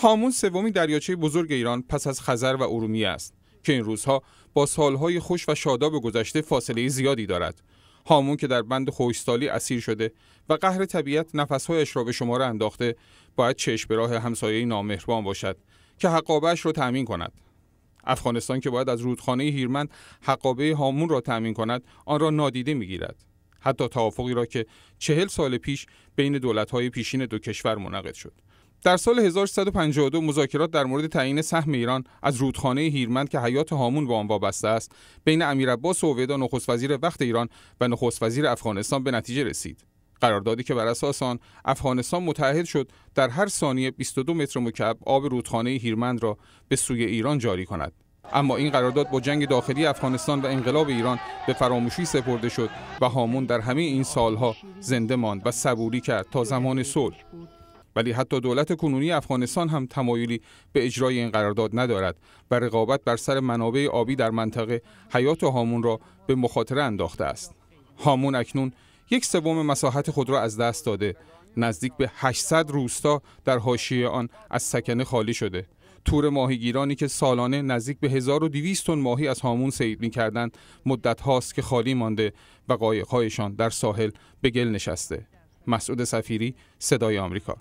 هامون سومی دریاچه بزرگ ایران پس از خزر و ارومیه است که این روزها با سالهای خوش و شاداب گذشته فاصله زیادی دارد هامون که در بند خوشسالی اسیر شده و قهر طبیعت نفسهایش را به شما را انداخته باید چشم به راه همسایه نامهربان باشد که حقابهش را تأمین کند افغانستان که باید از رودخانه هیرمند حقابه هامون را تأمین کند آن را نادیده میگیرد حتی توافقی را که چهل سال پیش بین دولت‌های پیشین دو کشور منعقد شد در سال 1352 مذاکرات در مورد تعیین سهم ایران از رودخانه هیرمند که حیات هامون به آن وابسته است بین امیرعباس اویدا نخست وزیر وقت ایران و نخست وزیر افغانستان به نتیجه رسید قراردادی که بر اساس آن افغانستان متعهد شد در هر ثانیه 22 متر مکعب آب رودخانه هیرمند را به سوی ایران جاری کند اما این قرارداد با جنگ داخلی افغانستان و انقلاب ایران به فراموشی سپرده شد و هامون در همه این سالها زنده ماند و صبوری کرد تا زمان صلح ولی حتی دولت کنونی افغانستان هم تمایلی به اجرای این قرارداد ندارد و رقابت بر سر منابع آبی در منطقه حیات هامون را به مخاطره انداخته است. هامون اکنون یک سوم مساحت خود را از دست داده نزدیک به 800 روستا در حاشیه آن از سکنه خالی شده تور ماهیگیرانی که سالانه نزدیک به 1200 تن ماهی از هامون صید می‌کردند مدت هاست که خالی مانده و قایقهایشان در ساحل به گل نشسته مسعود سفیری صدای آمریکا